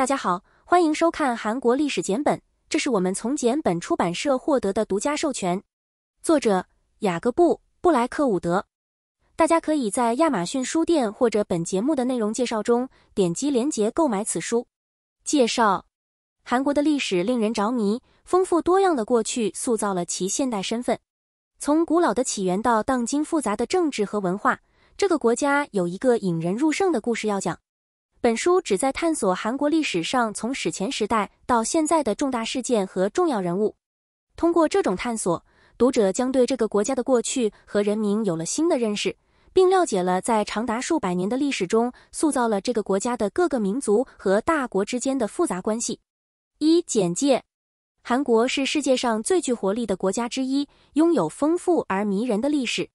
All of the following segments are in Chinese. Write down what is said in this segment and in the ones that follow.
大家好，欢迎收看《韩国历史简本》，这是我们从简本出版社获得的独家授权。作者：雅各布·布莱克伍德。大家可以在亚马逊书店或者本节目的内容介绍中点击链接购买此书。介绍：韩国的历史令人着迷，丰富多样的过去塑造了其现代身份。从古老的起源到当今复杂的政治和文化，这个国家有一个引人入胜的故事要讲。本书旨在探索韩国历史上从史前时代到现在的重大事件和重要人物。通过这种探索，读者将对这个国家的过去和人民有了新的认识，并了解了在长达数百年的历史中塑造了这个国家的各个民族和大国之间的复杂关系。一、简介：韩国是世界上最具活力的国家之一，拥有丰富而迷人的历史。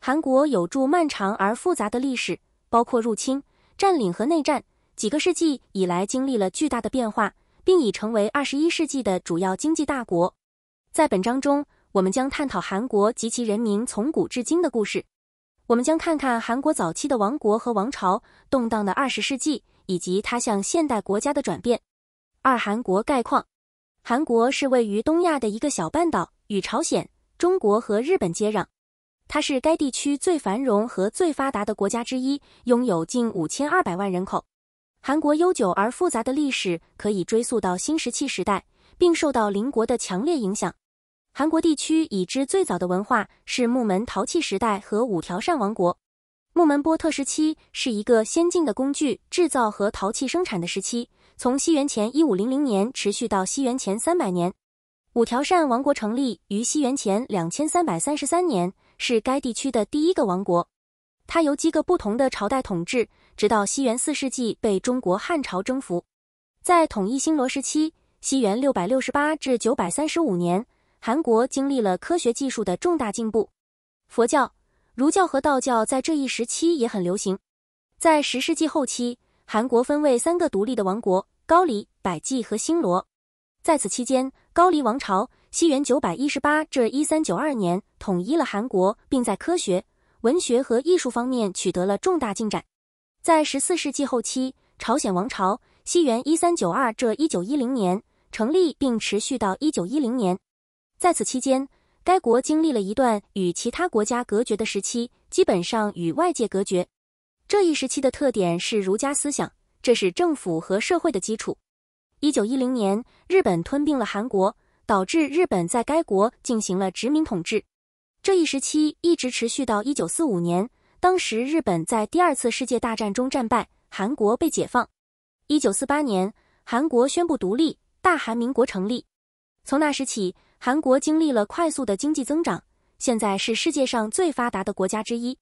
韩国有著漫长而复杂的历史，包括入侵。占领和内战，几个世纪以来经历了巨大的变化，并已成为二十一世纪的主要经济大国。在本章中，我们将探讨韩国及其人民从古至今的故事。我们将看看韩国早期的王国和王朝、动荡的二十世纪以及它向现代国家的转变。二、韩国概况：韩国是位于东亚的一个小半岛，与朝鲜、中国和日本接壤。它是该地区最繁荣和最发达的国家之一，拥有近五千二百万人口。韩国悠久而复杂的历史可以追溯到新石器时代，并受到邻国的强烈影响。韩国地区已知最早的文化是木门陶器时代和五条善王国。木门波特时期是一个先进的工具制造和陶器生产的时期，从西元前一五零零年持续到西元前三百年。五条善王国成立于西元前两千三百三十三年，是该地区的第一个王国。它由几个不同的朝代统治，直到西元四世纪被中国汉朝征服。在统一新罗时期（西元六百六十八至九百三十五年），韩国经历了科学技术的重大进步。佛教、儒教和道教在这一时期也很流行。在十世纪后期，韩国分为三个独立的王国：高丽、百济和新罗。在此期间，高丽王朝西元九百一十八至一三九二年，统一了韩国，并在科学、文学和艺术方面取得了重大进展。在十四世纪后期，朝鲜王朝西元一三九二至一九一零年成立并持续到一九一零年，在此期间，该国经历了一段与其他国家隔绝的时期，基本上与外界隔绝。这一时期的特点是儒家思想，这是政府和社会的基础。一九一零年，日本吞并了韩国，导致日本在该国进行了殖民统治。这一时期一直持续到一九四五年，当时日本在第二次世界大战中战败，韩国被解放。一九四八年，韩国宣布独立，大韩民国成立。从那时起，韩国经历了快速的经济增长，现在是世界上最发达的国家之一。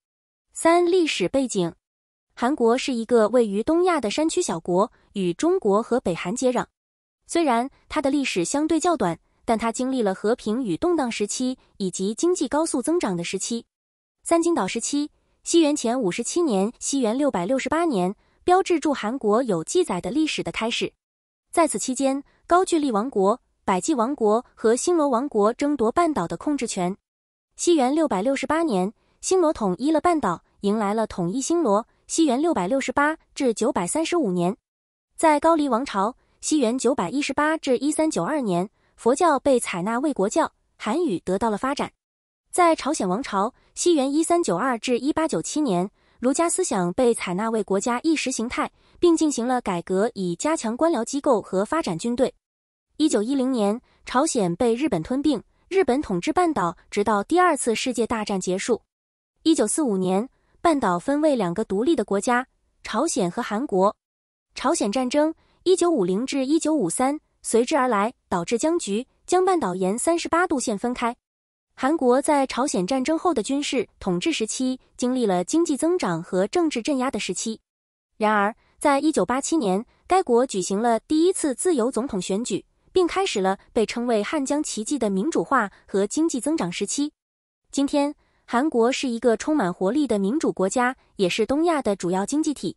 三、历史背景：韩国是一个位于东亚的山区小国。与中国和北韩接壤，虽然它的历史相对较短，但它经历了和平与动荡时期，以及经济高速增长的时期。三金岛时期（西元前五十七年西元六百六十八年）标志着韩国有记载的历史的开始。在此期间，高句丽王国、百济王国和新罗王国争夺半岛的控制权。西元六百六十八年，新罗统一了半岛，迎来了统一新罗（西元六百六十八至九百三十五年）。在高丽王朝（西元九百一十八至一三九二年），佛教被采纳为国教，韩语得到了发展。在朝鲜王朝（西元一三九二至一八九七年），儒家思想被采纳为国家意识形态，并进行了改革以加强官僚机构和发展军队。一九一零年，朝鲜被日本吞并，日本统治半岛直到第二次世界大战结束。一九四五年，半岛分为两个独立的国家：朝鲜和韩国。朝鲜战争（一九五零至一九五三）随之而来，导致僵局，将半岛沿三十八度线分开。韩国在朝鲜战争后的军事统治时期，经历了经济增长和政治镇压的时期。然而，在一九八七年，该国举行了第一次自由总统选举，并开始了被称为“汉江奇迹”的民主化和经济增长时期。今天，韩国是一个充满活力的民主国家，也是东亚的主要经济体。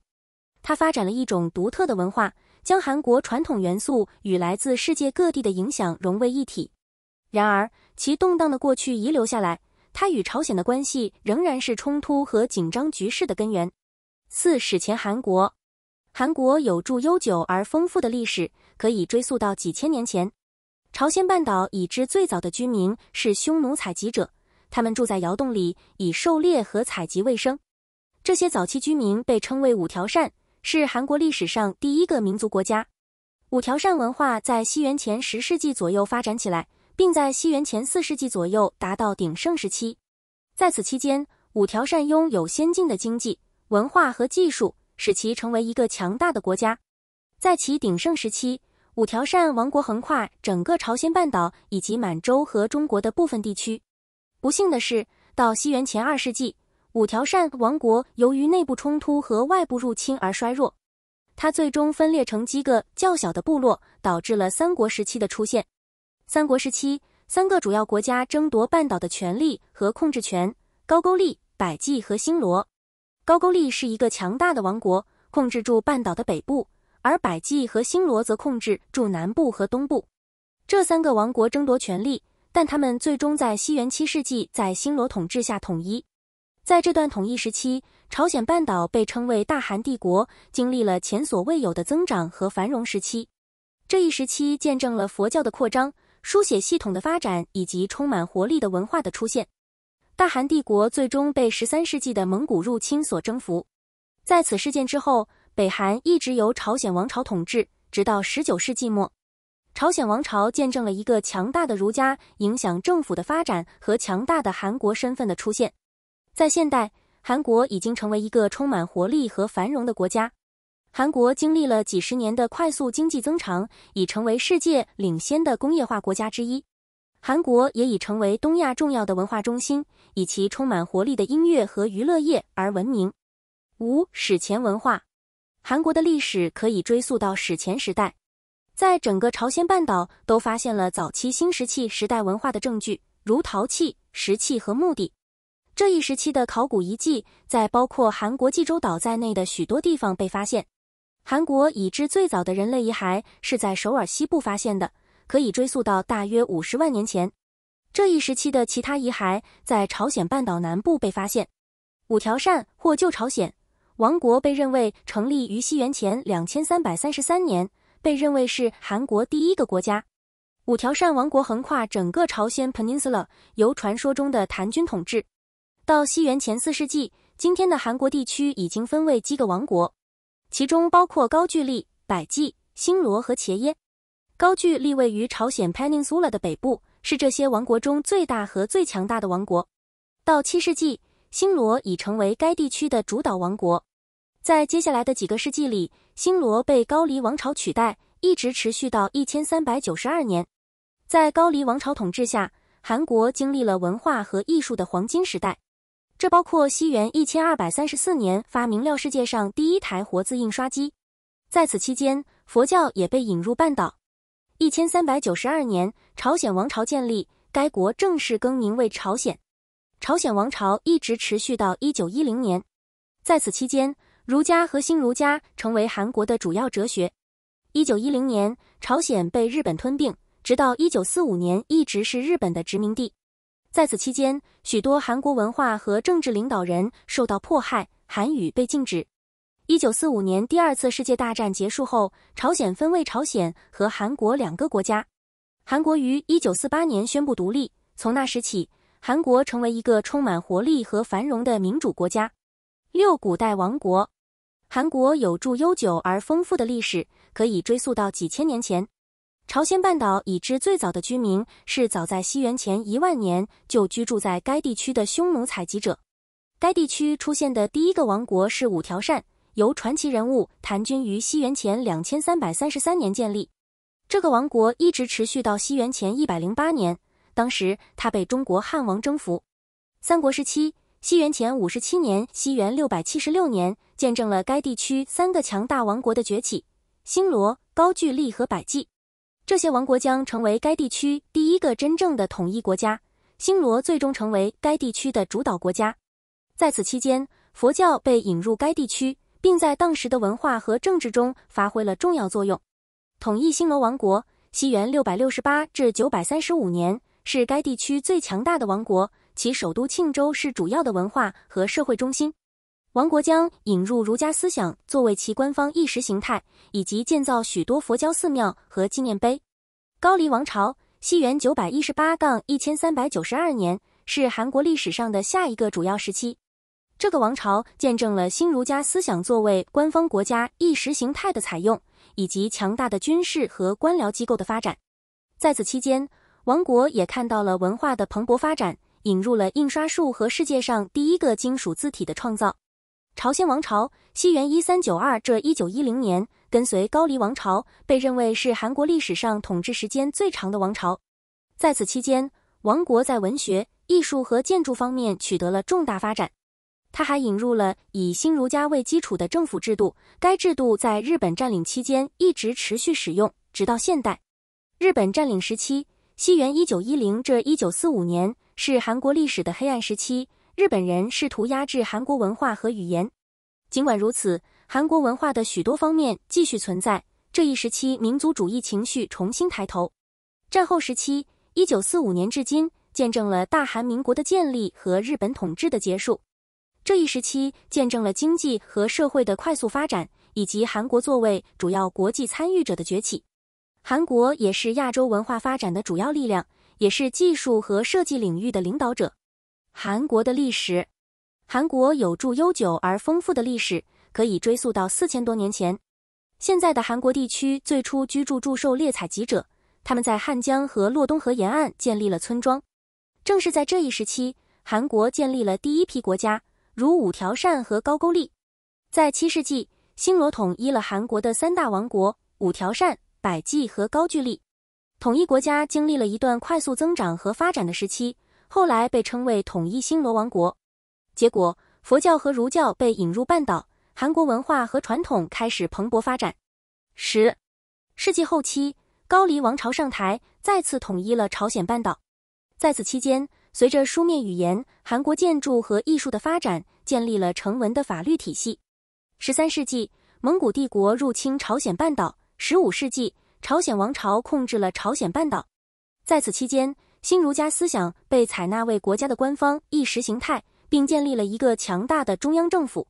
它发展了一种独特的文化，将韩国传统元素与来自世界各地的影响融为一体。然而，其动荡的过去遗留下来，它与朝鲜的关系仍然是冲突和紧张局势的根源。四、史前韩国，韩国有著悠久而丰富的历史，可以追溯到几千年前。朝鲜半岛已知最早的居民是匈奴采集者，他们住在窑洞里，以狩猎和采集为生。这些早期居民被称为五条善。是韩国历史上第一个民族国家，五条善文化在西元前十世纪左右发展起来，并在西元前四世纪左右达到鼎盛时期。在此期间，五条善拥有先进的经济、文化和技术，使其成为一个强大的国家。在其鼎盛时期，五条善王国横跨整个朝鲜半岛以及满洲和中国的部分地区。不幸的是，到西元前二世纪。五条善王国由于内部冲突和外部入侵而衰弱，它最终分裂成几个较小的部落，导致了三国时期的出现。三国时期，三个主要国家争夺半岛的权力和控制权：高句丽、百济和新罗。高句丽是一个强大的王国，控制住半岛的北部，而百济和新罗则控制住南部和东部。这三个王国争夺权力，但他们最终在西元七世纪在新罗统治下统一。在这段统一时期，朝鲜半岛被称为大韩帝国，经历了前所未有的增长和繁荣时期。这一时期见证了佛教的扩张、书写系统的发展以及充满活力的文化的出现。大韩帝国最终被13世纪的蒙古入侵所征服。在此事件之后，北韩一直由朝鲜王朝统治，直到19世纪末。朝鲜王朝见证了一个强大的儒家影响政府的发展和强大的韩国身份的出现。在现代，韩国已经成为一个充满活力和繁荣的国家。韩国经历了几十年的快速经济增长，已成为世界领先的工业化国家之一。韩国也已成为东亚重要的文化中心，以其充满活力的音乐和娱乐业而闻名。五、史前文化，韩国的历史可以追溯到史前时代，在整个朝鲜半岛都发现了早期新石器时代文化的证据，如陶器、石器和墓地。这一时期的考古遗迹在包括韩国济州岛在内的许多地方被发现。韩国已知最早的人类遗骸是在首尔西部发现的，可以追溯到大约五十万年前。这一时期的其他遗骸在朝鲜半岛南部被发现。五条善或旧朝鲜王国被认为成立于西元前两千三百三十三年，被认为是韩国第一个国家。五条善王国横跨整个朝鲜 peninsula，由传说中的檀军统治。到西元前四世纪，今天的韩国地区已经分为七个王国，其中包括高句丽、百济、新罗和前耶。高句丽位于朝鲜 Peninsula 的北部，是这些王国中最大和最强大的王国。到七世纪，新罗已成为该地区的主导王国。在接下来的几个世纪里，新罗被高丽王朝取代，一直持续到一千三百九十二年。在高丽王朝统治下，韩国经历了文化和艺术的黄金时代。这包括西元一千二百三十四年发明了世界上第一台活字印刷机，在此期间，佛教也被引入半岛。一千三百九十二年，朝鲜王朝建立，该国正式更名为朝鲜。朝鲜王朝一直持续到一九一零年，在此期间，儒家和新儒家成为韩国的主要哲学。一九一零年，朝鲜被日本吞并，直到一九四五年一直是日本的殖民地。在此期间，许多韩国文化和政治领导人受到迫害，韩语被禁止。一九四五年第二次世界大战结束后，朝鲜分为朝鲜和韩国两个国家。韩国于一九四八年宣布独立，从那时起，韩国成为一个充满活力和繁荣的民主国家。六古代王国，韩国有著悠久而丰富的历史，可以追溯到几千年前。朝鲜半岛已知最早的居民是早在西元前一万年就居住在该地区的匈奴采集者。该地区出现的第一个王国是五条善，由传奇人物檀君于西元前两千三百三十三年建立。这个王国一直持续到西元前一百零八年，当时它被中国汉王征服。三国时期，西元前五十七年、西元六百七十六年，见证了该地区三个强大王国的崛起：新罗、高句丽和百济。这些王国将成为该地区第一个真正的统一国家。新罗最终成为该地区的主导国家。在此期间，佛教被引入该地区，并在当时的文化和政治中发挥了重要作用。统一新罗王国（西元六百六十八至九百三十五年）是该地区最强大的王国，其首都庆州是主要的文化和社会中心。王国将引入儒家思想作为其官方意识形态，以及建造许多佛教寺庙和纪念碑。高丽王朝（西元九百一十八杠一千三百九十二年）是韩国历史上的下一个主要时期。这个王朝见证了新儒家思想作为官方国家意识形态的采用，以及强大的军事和官僚机构的发展。在此期间，王国也看到了文化的蓬勃发展，引入了印刷术和世界上第一个金属字体的创造。朝鲜王朝，西元一三九二这一九一零年，跟随高丽王朝，被认为是韩国历史上统治时间最长的王朝。在此期间，王国在文学、艺术和建筑方面取得了重大发展。他还引入了以新儒家为基础的政府制度，该制度在日本占领期间一直持续使用，直到现代。日本占领时期，西元一九一零至一九四五年是韩国历史的黑暗时期。日本人试图压制韩国文化和语言。尽管如此，韩国文化的许多方面继续存在。这一时期，民族主义情绪重新抬头。战后时期 （1945 年至今）见证了大韩民国的建立和日本统治的结束。这一时期见证了经济和社会的快速发展，以及韩国作为主要国际参与者的崛起。韩国也是亚洲文化发展的主要力量，也是技术和设计领域的领导者。韩国的历史，韩国有著悠久而丰富的历史，可以追溯到四千多年前。现在的韩国地区最初居住住狩猎采集者，他们在汉江和洛东河沿岸建立了村庄。正是在这一时期，韩国建立了第一批国家，如五条善和高句丽。在七世纪，新罗统一了韩国的三大王国：五条善、百济和高句丽。统一国家经历了一段快速增长和发展的时期。后来被称为统一新罗王国，结果佛教和儒教被引入半岛，韩国文化和传统开始蓬勃发展。十世纪后期，高丽王朝上台，再次统一了朝鲜半岛。在此期间，随着书面语言、韩国建筑和艺术的发展，建立了成文的法律体系。十三世纪，蒙古帝国入侵朝鲜半岛；十五世纪，朝鲜王朝控制了朝鲜半岛。在此期间。新儒家思想被采纳为国家的官方意识形态，并建立了一个强大的中央政府。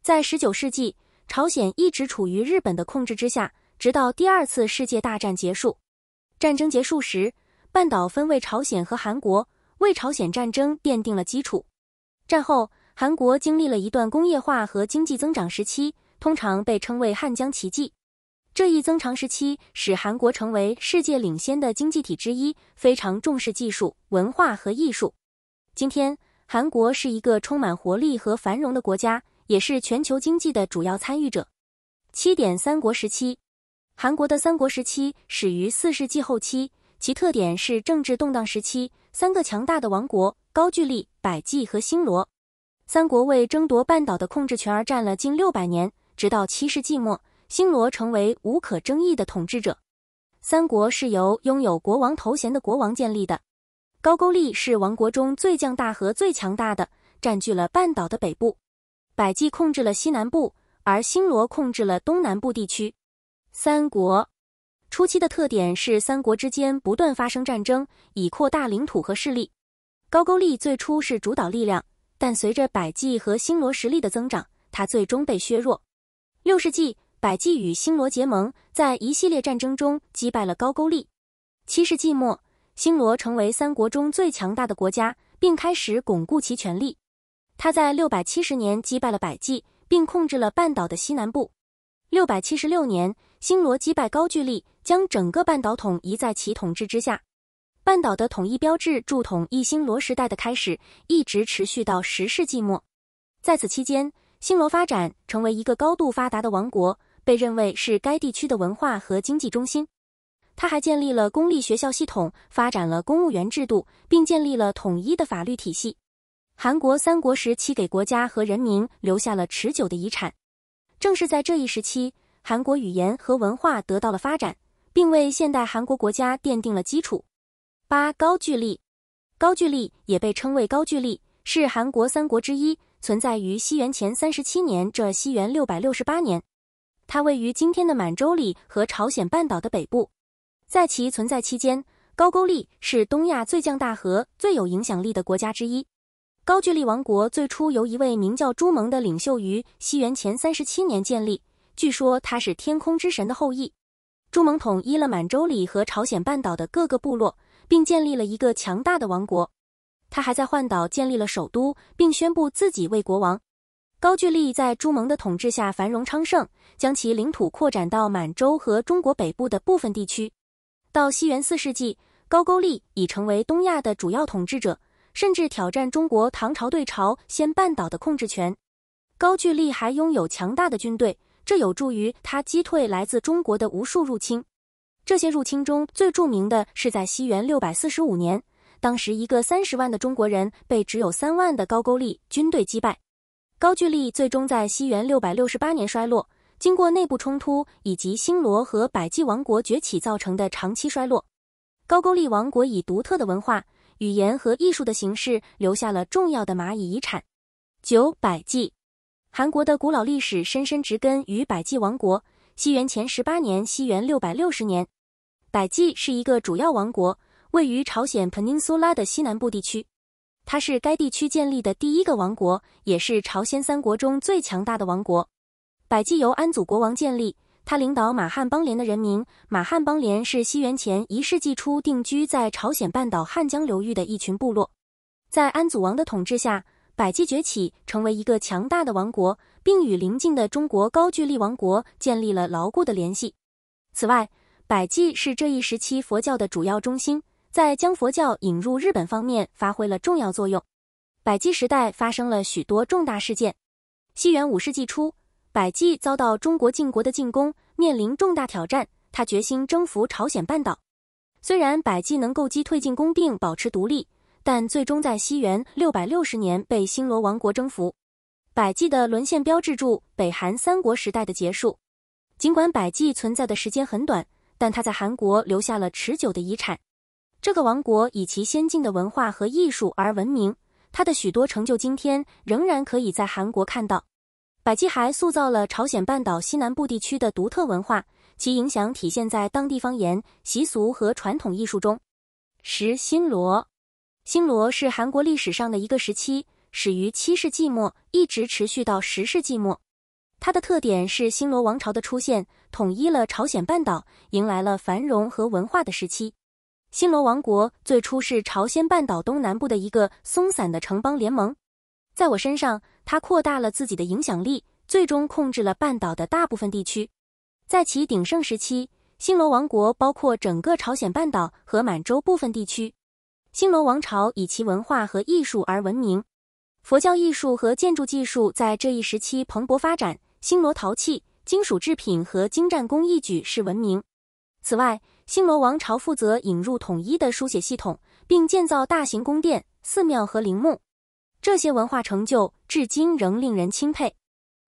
在19世纪，朝鲜一直处于日本的控制之下，直到第二次世界大战结束。战争结束时，半岛分为朝鲜和韩国，为朝鲜战争奠定了基础。战后，韩国经历了一段工业化和经济增长时期，通常被称为“汉江奇迹”。这一增长时期使韩国成为世界领先的经济体之一，非常重视技术、文化和艺术。今天，韩国是一个充满活力和繁荣的国家，也是全球经济的主要参与者。七点三国时期，韩国的三国时期始于四世纪后期，其特点是政治动荡时期。三个强大的王国高句丽、百济和新罗三国为争夺半岛的控制权而战了近六百年，直到七世纪末。新罗成为无可争议的统治者。三国是由拥有国王头衔的国王建立的。高句丽是王国中最强大和最强大的，占据了半岛的北部；百济控制了西南部，而新罗控制了东南部地区。三国初期的特点是三国之间不断发生战争，以扩大领土和势力。高句丽最初是主导力量，但随着百济和新罗实力的增长，它最终被削弱。六世纪。百济与新罗结盟，在一系列战争中击败了高句丽。七世纪末，新罗成为三国中最强大的国家，并开始巩固其权力。他在六百七十年击败了百济，并控制了半岛的西南部。六百七十六年，新罗击败高句丽，将整个半岛统一在其统治之下。半岛的统一标志铸统一新罗时代的开始，一直持续到十世纪末。在此期间，新罗发展成为一个高度发达的王国。被认为是该地区的文化和经济中心，他还建立了公立学校系统，发展了公务员制度，并建立了统一的法律体系。韩国三国时期给国家和人民留下了持久的遗产。正是在这一时期，韩国语言和文化得到了发展，并为现代韩国国家奠定了基础。八高句丽，高句丽也被称为高句丽，是韩国三国之一，存在于西元前三十七年至西元六百六十八年。它位于今天的满洲里和朝鲜半岛的北部，在其存在期间，高句丽是东亚最强大和最有影响力的国家之一。高句丽王国最初由一位名叫朱蒙的领袖于西元前三十七年建立，据说他是天空之神的后裔。朱蒙统一了满洲里和朝鲜半岛的各个部落，并建立了一个强大的王国。他还在换岛建立了首都，并宣布自己为国王。高句丽在朱蒙的统治下繁荣昌盛，将其领土扩展到满洲和中国北部的部分地区。到西元四世纪，高句丽已成为东亚的主要统治者，甚至挑战中国唐朝对朝鲜半岛的控制权。高句丽还拥有强大的军队，这有助于他击退来自中国的无数入侵。这些入侵中最著名的是在西元六百四十五年，当时一个三十万的中国人被只有三万的高句丽军队击败。高句丽最终在西元六百六十八年衰落，经过内部冲突以及新罗和百济王国崛起造成的长期衰落，高句丽王国以独特的文化、语言和艺术的形式留下了重要的蚂蚁遗产。九百济，韩国的古老历史深深植根于百济王国（西元前十八年西元六百六十年）。百济是一个主要王国，位于朝鲜 peninsula 的西南部地区。它是该地区建立的第一个王国，也是朝鲜三国中最强大的王国。百济由安祖国王建立，他领导马汉邦联的人民。马汉邦联是西元前一世纪初定居在朝鲜半岛汉江流域的一群部落。在安祖王的统治下，百济崛起成为一个强大的王国，并与邻近的中国高句丽王国建立了牢固的联系。此外，百济是这一时期佛教的主要中心。在将佛教引入日本方面发挥了重要作用。百济时代发生了许多重大事件。西元五世纪初，百济遭到中国晋国的进攻，面临重大挑战。他决心征服朝鲜半岛。虽然百济能够击退进攻并保持独立，但最终在西元六百六十年被新罗王国征服。百济的沦陷标志着北韩三国时代的结束。尽管百济存在的时间很短，但他在韩国留下了持久的遗产。这个王国以其先进的文化和艺术而闻名，它的许多成就今天仍然可以在韩国看到。百济还塑造了朝鲜半岛西南部地区的独特文化，其影响体现在当地方言、习俗和传统艺术中。十新罗，新罗是韩国历史上的一个时期，始于七世纪末，一直持续到十世纪末。它的特点是新罗王朝的出现，统一了朝鲜半岛，迎来了繁荣和文化的时期。新罗王国最初是朝鲜半岛东南部的一个松散的城邦联盟。在我身上，它扩大了自己的影响力，最终控制了半岛的大部分地区。在其鼎盛时期，新罗王国包括整个朝鲜半岛和满洲部分地区。新罗王朝以其文化和艺术而闻名，佛教艺术和建筑技术在这一时期蓬勃发展。新罗陶器、金属制品和精湛工艺举世闻名。此外，新罗王朝负责引入统一的书写系统，并建造大型宫殿、寺庙和陵墓。这些文化成就至今仍令人钦佩。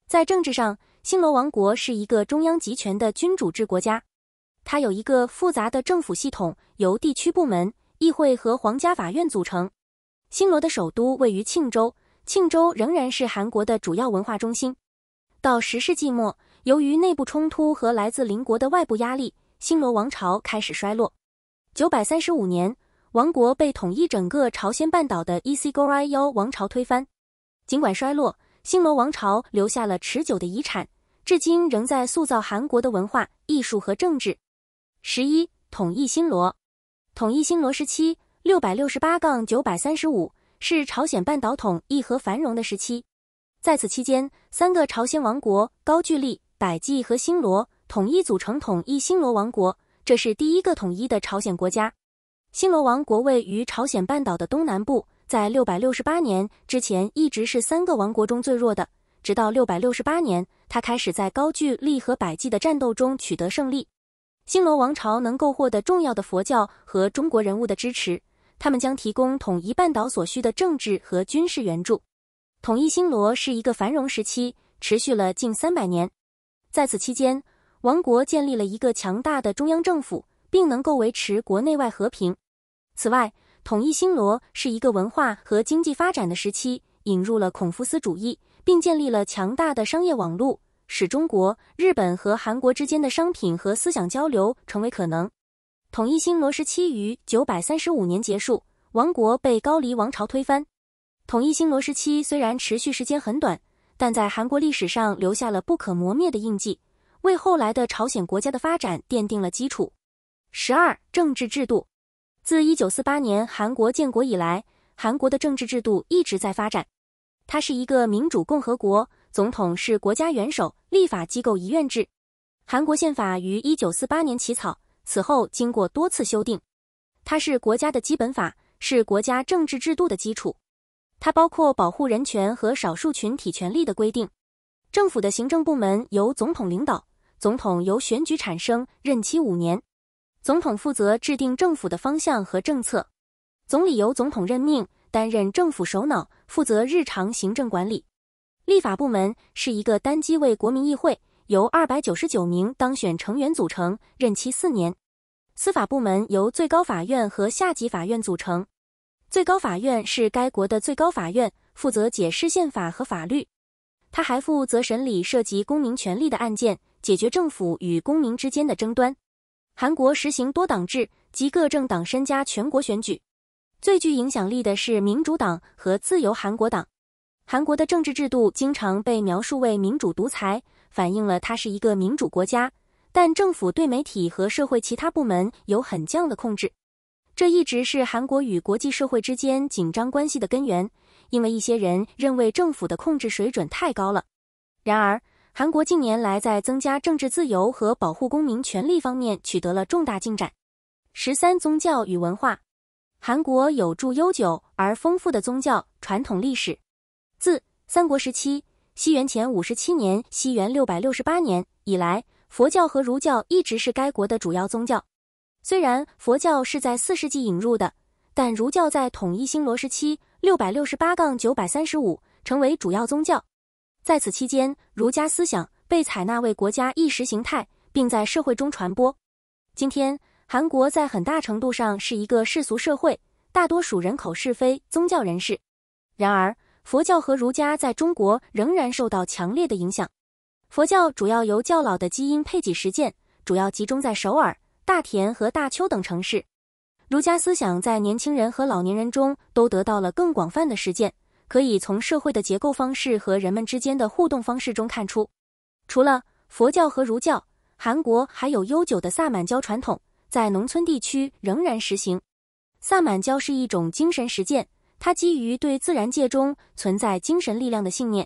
在政治上，新罗王国是一个中央集权的君主制国家，它有一个复杂的政府系统，由地区部门、议会和皇家法院组成。新罗的首都位于庆州，庆州仍然是韩国的主要文化中心。到十世纪末，由于内部冲突和来自邻国的外部压力，新罗王朝开始衰落。九百三十五年，王国被统一整个朝鲜半岛的 e c g o r y o 王朝推翻。尽管衰落，新罗王朝留下了持久的遗产，至今仍在塑造韩国的文化、艺术和政治。十一、统一新罗。统一新罗时期（六百六十八九百三十五）是朝鲜半岛统一和繁荣的时期。在此期间，三个朝鲜王国高句丽、百济和新罗。统一组成统一新罗王国，这是第一个统一的朝鲜国家。新罗王国位于朝鲜半岛的东南部，在六百六十八年之前一直是三个王国中最弱的。直到六百六十八年，他开始在高句丽和百济的战斗中取得胜利。新罗王朝能够获得重要的佛教和中国人物的支持，他们将提供统一半岛所需的政治和军事援助。统一新罗是一个繁荣时期，持续了近三百年，在此期间。王国建立了一个强大的中央政府，并能够维持国内外和平。此外，统一新罗是一个文化和经济发展的时期，引入了孔夫斯主义，并建立了强大的商业网络，使中国、日本和韩国之间的商品和思想交流成为可能。统一新罗时期于九百三十五年结束，王国被高丽王朝推翻。统一新罗时期虽然持续时间很短，但在韩国历史上留下了不可磨灭的印记。为后来的朝鲜国家的发展奠定了基础。十二、政治制度，自一九四八年韩国建国以来，韩国的政治制度一直在发展。它是一个民主共和国，总统是国家元首，立法机构一院制。韩国宪法于一九四八年起草，此后经过多次修订，它是国家的基本法，是国家政治制度的基础。它包括保护人权和少数群体权利的规定。政府的行政部门由总统领导。总统由选举产生，任期五年。总统负责制定政府的方向和政策。总理由总统任命，担任政府首脑，负责日常行政管理。立法部门是一个单机位国民议会，由二百九十九名当选成员组成，任期四年。司法部门由最高法院和下级法院组成。最高法院是该国的最高法院，负责解释宪法和法律。他还负责审理涉及公民权利的案件。解决政府与公民之间的争端。韩国实行多党制及各政党参加全国选举。最具影响力的是民主党和自由韩国党。韩国的政治制度经常被描述为民主独裁，反映了它是一个民主国家，但政府对媒体和社会其他部门有很强的控制。这一直是韩国与国际社会之间紧张关系的根源，因为一些人认为政府的控制水准太高了。然而，韩国近年来在增加政治自由和保护公民权利方面取得了重大进展。十三、宗教与文化，韩国有著悠久而丰富的宗教传统历史。自三国时期（西元前五十七年，西元六百六十八年）以来，佛教和儒教一直是该国的主要宗教。虽然佛教是在四世纪引入的，但儒教在统一新罗时期（六百六十八杠九百三十五）成为主要宗教。在此期间，儒家思想被采纳为国家意识形态，并在社会中传播。今天，韩国在很大程度上是一个世俗社会，大多数人口是非宗教人士。然而，佛教和儒家在中国仍然受到强烈的影响。佛教主要由较老的基因配给实践，主要集中在首尔、大田和大邱等城市。儒家思想在年轻人和老年人中都得到了更广泛的实践。可以从社会的结构方式和人们之间的互动方式中看出。除了佛教和儒教，韩国还有悠久的萨满教传统，在农村地区仍然实行。萨满教是一种精神实践，它基于对自然界中存在精神力量的信念。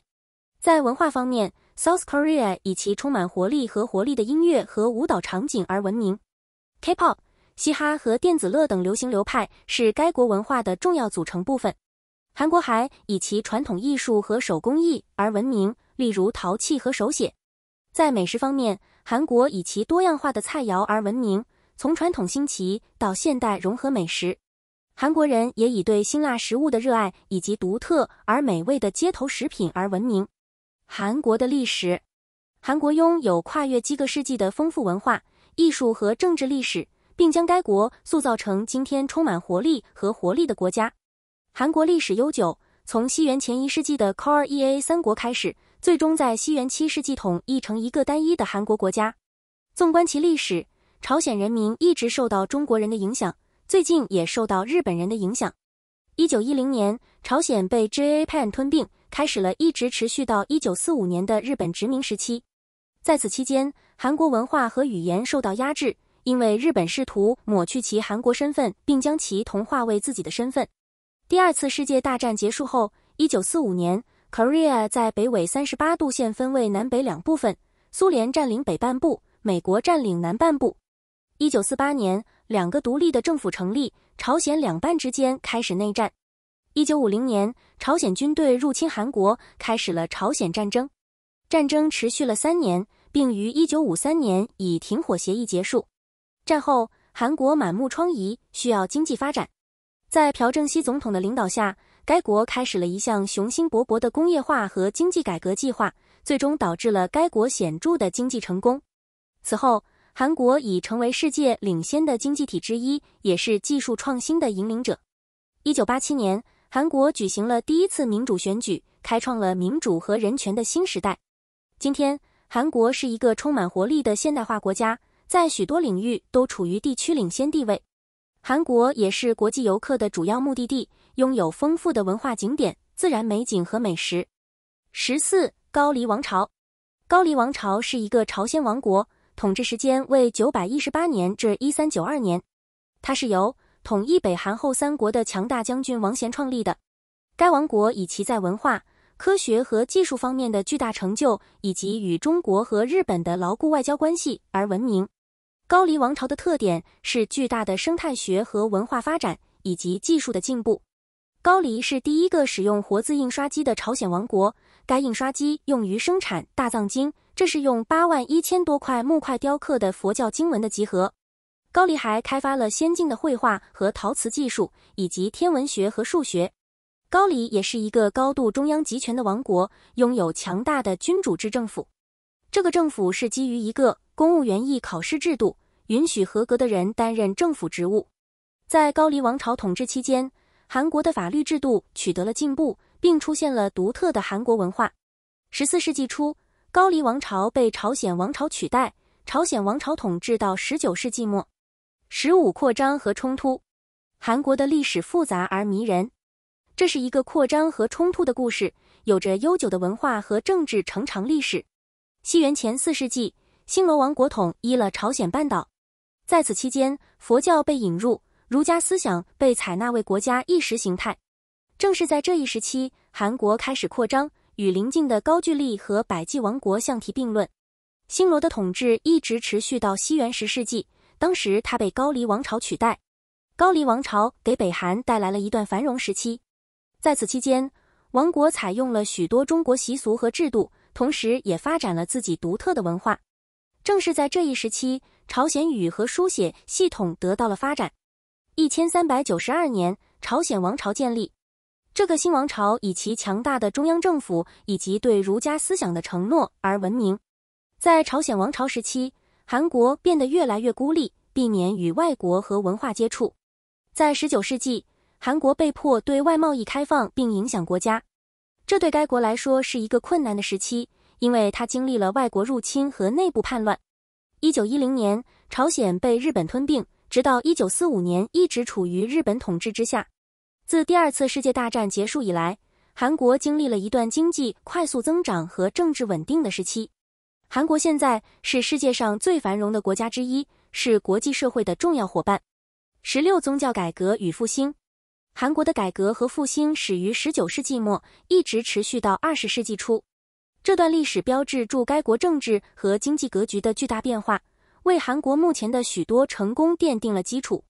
在文化方面，South Korea 以其充满活力和活力的音乐和舞蹈场景而闻名。K-pop、嘻哈和电子乐等流行流派是该国文化的重要组成部分。韩国还以其传统艺术和手工艺而闻名，例如陶器和手写。在美食方面，韩国以其多样化的菜肴而闻名，从传统新奇到现代融合美食。韩国人也以对辛辣食物的热爱以及独特而美味的街头食品而闻名。韩国的历史，韩国拥有跨越几个世纪的丰富文化、艺术和政治历史，并将该国塑造成今天充满活力和活力的国家。韩国历史悠久，从西元前一世纪的 Corea 三国开始，最终在西元七世纪统一成一个单一的韩国国家。纵观其历史，朝鲜人民一直受到中国人的影响，最近也受到日本人的影响。一九一零年，朝鲜被 Japan 吞并，开始了一直持续到一九四五年的日本殖民时期。在此期间，韩国文化和语言受到压制，因为日本试图抹去其韩国身份，并将其同化为自己的身份。第二次世界大战结束后，一九四五年，Korea 在北纬三十八度线分为南北两部分，苏联占领北半部，美国占领南半部。一九四八年，两个独立的政府成立，朝鲜两半之间开始内战。一九五零年，朝鲜军队入侵韩国，开始了朝鲜战争。战争持续了三年，并于一九五三年以停火协议结束。战后，韩国满目疮痍，需要经济发展。在朴正熙总统的领导下，该国开始了一项雄心勃勃的工业化和经济改革计划，最终导致了该国显著的经济成功。此后，韩国已成为世界领先的经济体之一，也是技术创新的引领者。一九八七年，韩国举行了第一次民主选举，开创了民主和人权的新时代。今天，韩国是一个充满活力的现代化国家，在许多领域都处于地区领先地位。韩国也是国际游客的主要目的地，拥有丰富的文化景点、自然美景和美食。十四高丽王朝，高丽王朝是一个朝鲜王国，统治时间为九百一十八年至一三九二年。它是由统一北韩后三国的强大将军王贤创立的。该王国以其在文化、科学和技术方面的巨大成就，以及与中国和日本的牢固外交关系而闻名。高丽王朝的特点是巨大的生态学和文化发展以及技术的进步。高丽是第一个使用活字印刷机的朝鲜王国，该印刷机用于生产《大藏经》，这是用八万一千多块木块雕刻的佛教经文的集合。高丽还开发了先进的绘画和陶瓷技术，以及天文学和数学。高丽也是一个高度中央集权的王国，拥有强大的君主制政府。这个政府是基于一个公务员役考试制度。允许合格的人担任政府职务。在高丽王朝统治期间，韩国的法律制度取得了进步，并出现了独特的韩国文化。十四世纪初，高丽王朝被朝鲜王朝取代。朝鲜王朝统治到十九世纪末。十五扩张和冲突，韩国的历史复杂而迷人。这是一个扩张和冲突的故事，有着悠久的文化和政治成长历史。西元前四世纪，新罗王国统一了朝鲜半岛。在此期间，佛教被引入，儒家思想被采纳为国家意识形态。正是在这一时期，韩国开始扩张，与邻近的高句丽和百济王国相提并论。新罗的统治一直持续到西元十世纪，当时它被高丽王朝取代。高丽王朝给北韩带来了一段繁荣时期。在此期间，王国采用了许多中国习俗和制度，同时也发展了自己独特的文化。正是在这一时期。朝鲜语和书写系统得到了发展。一千三百九十二年，朝鲜王朝建立。这个新王朝以其强大的中央政府以及对儒家思想的承诺而闻名。在朝鲜王朝时期，韩国变得越来越孤立，避免与外国和文化接触。在十九世纪，韩国被迫对外贸易开放并影响国家。这对该国来说是一个困难的时期，因为它经历了外国入侵和内部叛乱。一九一零年，朝鲜被日本吞并，直到一九四五年一直处于日本统治之下。自第二次世界大战结束以来，韩国经历了一段经济快速增长和政治稳定的时期。韩国现在是世界上最繁荣的国家之一，是国际社会的重要伙伴。十六宗教改革与复兴，韩国的改革和复兴始于十九世纪末，一直持续到二十世纪初。这段历史标志住该国政治和经济格局的巨大变化，为韩国目前的许多成功奠定了基础。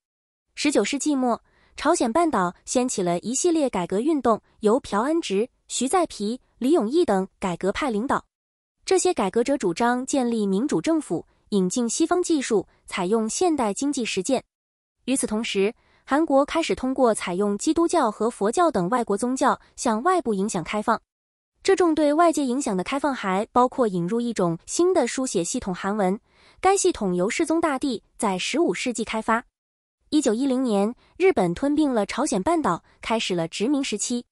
十九世纪末，朝鲜半岛掀起了一系列改革运动，由朴安植、徐载弼、李永义等改革派领导。这些改革者主张建立民主政府，引进西方技术，采用现代经济实践。与此同时，韩国开始通过采用基督教和佛教等外国宗教，向外部影响开放。这种对外界影响的开放还包括引入一种新的书写系统——韩文。该系统由世宗大帝在15世纪开发。1910年，日本吞并了朝鲜半岛，开始了殖民时期。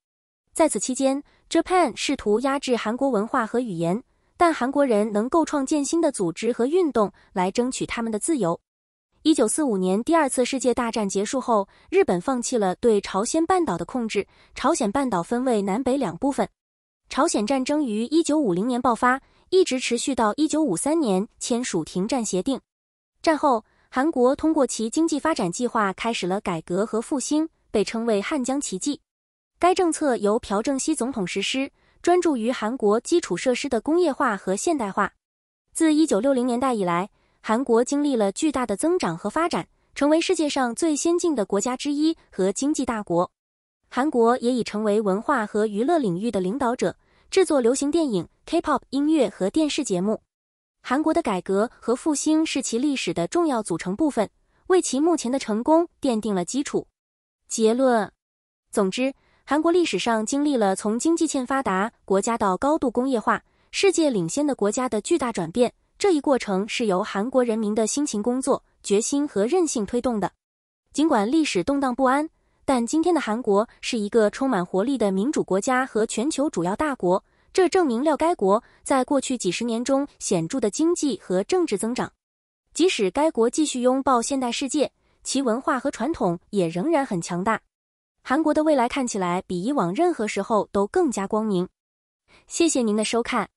在此期间，Japan 试图压制韩国文化和语言，但韩国人能够创建新的组织和运动来争取他们的自由。1945年，第二次世界大战结束后，日本放弃了对朝鲜半岛的控制，朝鲜半岛分为南北两部分。朝鲜战争于一九五零年爆发，一直持续到一九五三年签署停战协定。战后，韩国通过其经济发展计划开始了改革和复兴，被称为“汉江奇迹”。该政策由朴正熙总统实施，专注于韩国基础设施的工业化和现代化。自一九六零年代以来，韩国经历了巨大的增长和发展，成为世界上最先进的国家之一和经济大国。韩国也已成为文化和娱乐领域的领导者，制作流行电影、K-pop 音乐和电视节目。韩国的改革和复兴是其历史的重要组成部分，为其目前的成功奠定了基础。结论：总之，韩国历史上经历了从经济欠发达国家到高度工业化、世界领先的国家的巨大转变。这一过程是由韩国人民的辛勤工作、决心和韧性推动的。尽管历史动荡不安。但今天的韩国是一个充满活力的民主国家和全球主要大国，这证明了该国在过去几十年中显著的经济和政治增长。即使该国继续拥抱现代世界，其文化和传统也仍然很强大。韩国的未来看起来比以往任何时候都更加光明。谢谢您的收看。